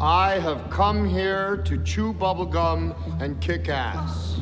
I have come here to chew bubblegum and kick ass.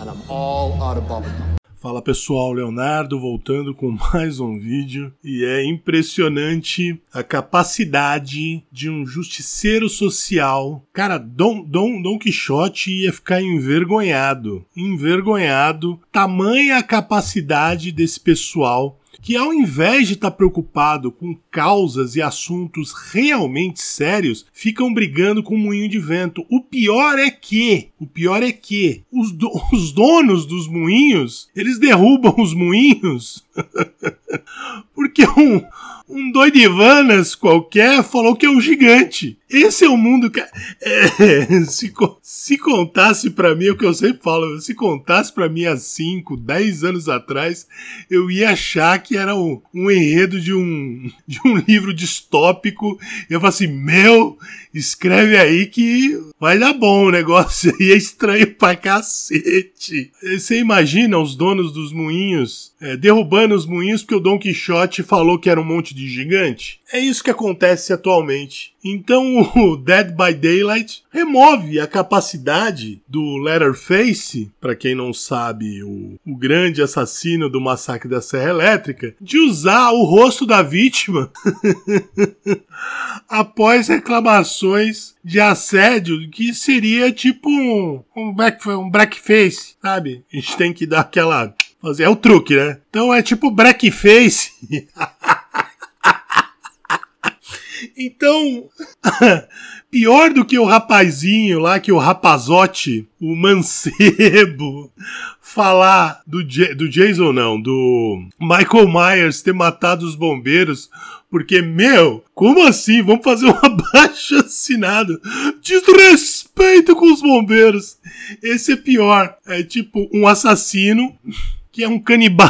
And I'm all out of bubblegum. Fala pessoal, Leonardo voltando com mais um vídeo e é impressionante a capacidade de um justiceiro social. Cara, Dom, Dom, Dom Quixote ia ficar envergonhado, envergonhado, tamanha a capacidade desse pessoal que ao invés de estar tá preocupado com causas e assuntos realmente sérios, ficam brigando com um moinho de vento. O pior é que, o pior é que os, do, os donos dos moinhos, eles derrubam os moinhos. Porque um, um doidivanas qualquer falou que é um gigante. Esse é o mundo que. É, se, se contasse para mim, é o que eu sempre falo, se contasse para mim há 5, 10 anos atrás, eu ia achar que era um, um enredo de um, de um livro distópico. Eu falo assim: meu, escreve aí que vai dar bom o negócio. E é estranho pra cacete. Você imagina os donos dos moinhos é, derrubando os moinhos porque o Dom Quixote falou que era um monte de gigante? É isso que acontece atualmente. Então, o Dead by Daylight remove a capacidade do Letterface, para quem não sabe, o, o grande assassino do massacre da Serra Elétrica, de usar o rosto da vítima após reclamações de assédio que seria tipo um, um, black, um blackface, sabe? A gente tem que dar aquela. É o truque, né? Então é tipo blackface. Então, pior do que o rapazinho lá, que o rapazote, o mancebo, falar do, J do Jason, não, do Michael Myers ter matado os bombeiros, porque, meu, como assim? Vamos fazer um abaixo assinado. Desrespeito com os bombeiros. Esse é pior. É tipo um assassino que é um canibal.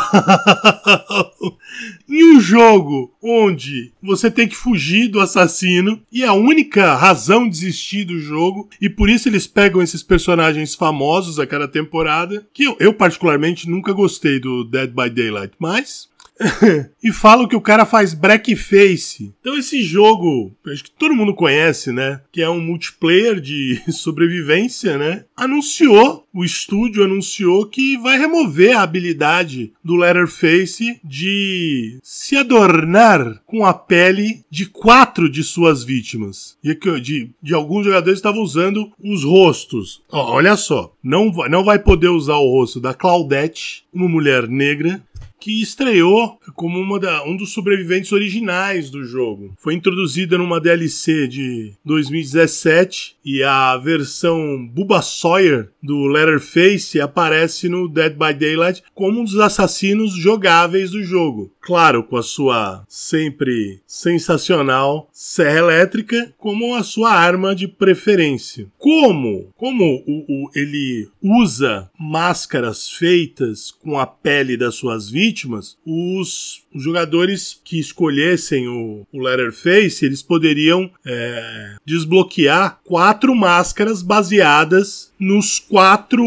e um jogo onde você tem que fugir do assassino e a única razão de existir do jogo, e por isso eles pegam esses personagens famosos a cada temporada, que eu, eu particularmente nunca gostei do Dead by Daylight, mas e falam que o cara faz blackface. Então esse jogo, acho que todo mundo conhece, né? Que é um multiplayer de sobrevivência, né? Anunciou, o estúdio anunciou que vai remover a habilidade do Letterface de se adornar com a pele de quatro de suas vítimas. E que de, de alguns jogadores estavam usando os rostos. Ó, olha só, não não vai poder usar o rosto da Claudette, uma mulher negra, que estreou como uma da, um dos sobreviventes originais do jogo. Foi introduzida numa DLC de 2017 e a versão Bubba Sawyer do Letterface aparece no Dead by Daylight como um dos assassinos jogáveis do jogo. Claro, com a sua sempre sensacional serra elétrica como a sua arma de preferência. Como? Como o, o ele usa máscaras feitas com a pele das suas vítimas vítimas, os, os jogadores que escolhessem o, o Letterface, eles poderiam é, desbloquear quatro máscaras baseadas nos quatro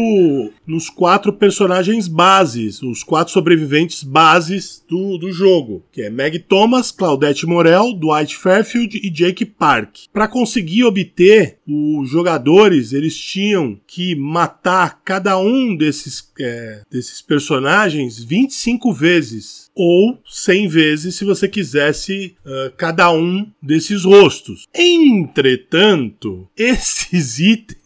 nos quatro personagens bases, os quatro sobreviventes bases do, do jogo, que é Meg Thomas, Claudette Morel, Dwight Fairfield e Jake Park. Para conseguir obter os jogadores, eles tinham que matar cada um desses é, desses personagens 25 vezes ou 100 vezes se você quisesse uh, cada um desses rostos. Entretanto, esses itens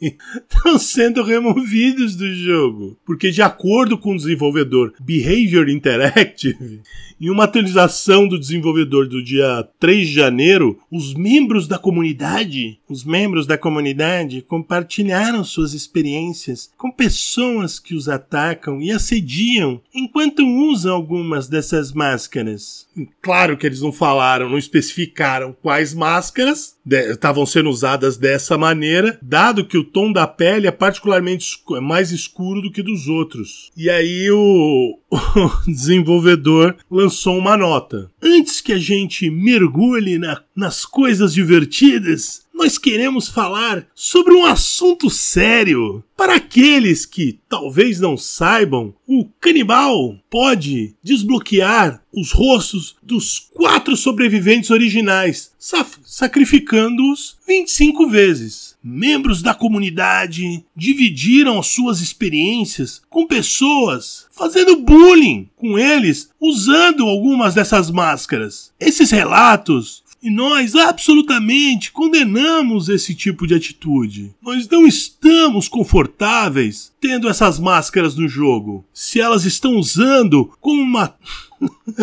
estão sendo removidos do jogo, porque de acordo com o desenvolvedor Behavior Interactive, em uma atualização do desenvolvedor do dia 3 de janeiro, os membros da comunidade, os membros da comunidade compartilharam suas experiências com pessoas que os atacam e assediam enquanto usam algumas dessas das máscaras. Claro que eles não falaram, não especificaram quais máscaras estavam sendo usadas dessa maneira, dado que o tom da pele é particularmente é mais escuro do que dos outros. E aí o, o desenvolvedor lançou uma nota. Antes que a gente mergulhe na, nas coisas divertidas, nós queremos falar sobre um assunto sério. Para aqueles que talvez não saibam, o canibal pode desbloquear os rostos dos quatro sobreviventes originais, sacrificando-os 25 vezes. Membros da comunidade dividiram suas experiências com pessoas fazendo bullying com eles usando algumas dessas máscaras. Esses relatos e nós absolutamente condenamos esse tipo de atitude. Nós não estamos confortáveis tendo essas máscaras no jogo. Se elas estão usando como uma.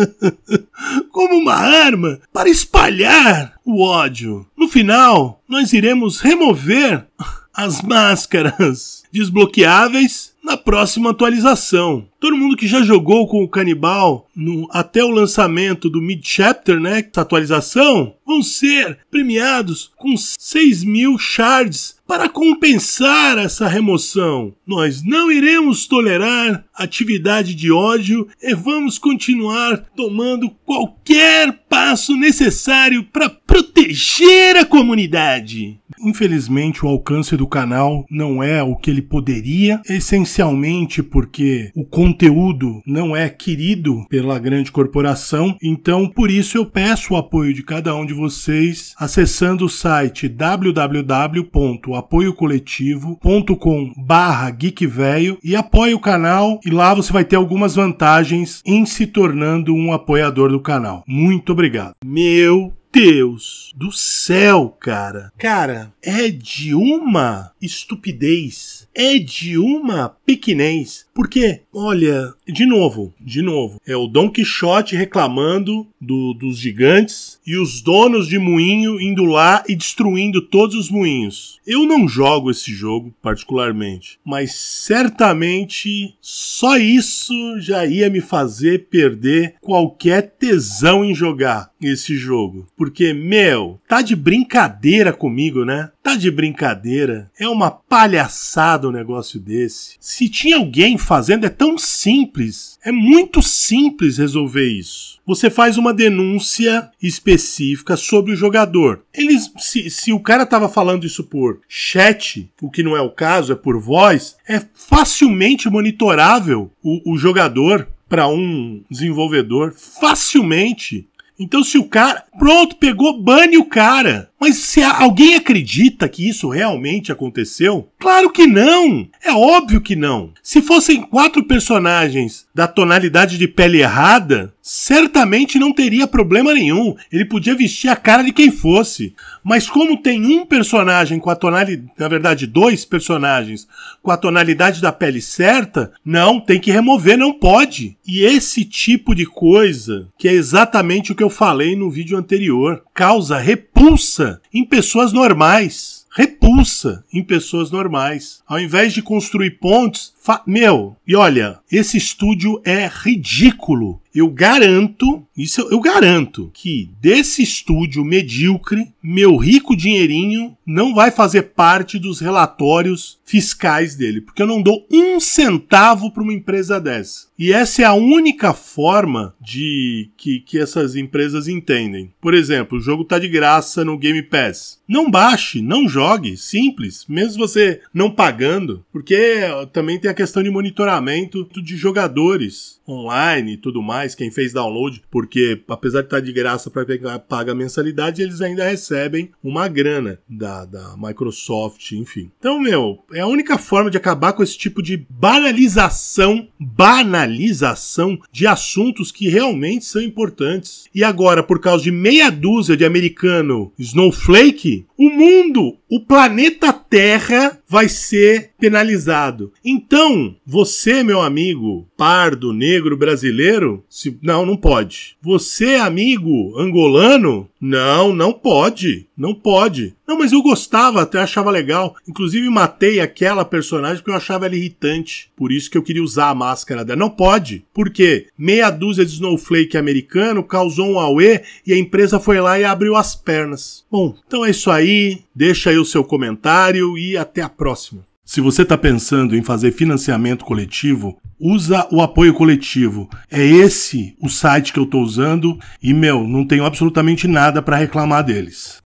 como uma arma para espalhar o ódio. No final, nós iremos remover as máscaras desbloqueáveis na próxima atualização. Todo mundo que já jogou com o Canibal no, até o lançamento do Mid-Chapter, né, essa tá atualização, vão ser premiados com 6 mil shards para compensar essa remoção. Nós não iremos tolerar atividade de ódio e vamos continuar tomando qualquer passo necessário para proteger a comunidade. Infelizmente, o alcance do canal não é o que ele poderia, essencialmente porque o conteúdo conteúdo não é querido pela grande corporação. Então, por isso eu peço o apoio de cada um de vocês acessando o site www.apoiocoletivo.com/geekvelho e apoie o canal e lá você vai ter algumas vantagens em se tornando um apoiador do canal. Muito obrigado. Meu Deus do céu, cara. Cara, é de uma estupidez, é de uma pequenez. Porque, olha, de novo, de novo, é o Dom Quixote reclamando do, dos gigantes e os donos de moinho indo lá e destruindo todos os moinhos. Eu não jogo esse jogo particularmente, mas certamente só isso já ia me fazer perder qualquer tesão em jogar esse jogo. Porque, meu, tá de brincadeira comigo, né? Tá de brincadeira. É uma palhaçada um negócio desse. Se tinha alguém fazendo, é tão simples simples, é muito simples resolver isso. Você faz uma denúncia específica sobre o jogador. Eles, se, se o cara estava falando isso por chat, o que não é o caso, é por voz, é facilmente monitorável o, o jogador para um desenvolvedor facilmente. Então, se o cara. Pronto, pegou, bane o cara. Mas se alguém acredita que isso realmente aconteceu? Claro que não! É óbvio que não! Se fossem quatro personagens da tonalidade de pele errada, certamente não teria problema nenhum. Ele podia vestir a cara de quem fosse. Mas como tem um personagem com a tonalidade, na verdade, dois personagens com a tonalidade da pele certa, não, tem que remover, não pode. E esse tipo de coisa, que é exatamente o que eu falei no vídeo anterior, causa repulsa em pessoas normais. Repulsa em pessoas normais. Ao invés de construir pontes, meu, e olha, esse estúdio é ridículo. Eu garanto, isso eu, eu garanto, que desse estúdio medíocre, meu rico dinheirinho não vai fazer parte dos relatórios fiscais dele, porque eu não dou um centavo para uma empresa dessa. E essa é a única forma de que, que essas empresas entendem. Por exemplo, o jogo está de graça no Game Pass. Não baixe, não jogue, simples, mesmo você não pagando, porque também tem a questão de monitoramento de jogadores online e tudo mais mais, quem fez download, porque apesar de estar tá de graça para pegar paga mensalidade, eles ainda recebem uma grana da, da Microsoft, enfim. Então, meu, é a única forma de acabar com esse tipo de banalização, banalização de assuntos que realmente são importantes. E agora, por causa de meia dúzia de americano snowflake, o mundo o planeta Terra vai ser penalizado. Então, você, meu amigo pardo, negro, brasileiro, se... não, não pode. Você, amigo angolano, não, não pode. Não pode. Não, mas eu gostava, até achava legal. Inclusive, matei aquela personagem porque eu achava ela irritante. Por isso que eu queria usar a máscara dela. Não pode. Por quê? Meia dúzia de snowflake americano causou um auê e a empresa foi lá e abriu as pernas. Bom, então é isso aí. Deixa aí o seu comentário e até a próxima. Se você está pensando em fazer financiamento coletivo, usa o apoio coletivo. É esse o site que eu estou usando e, meu, não tenho absolutamente nada para reclamar deles.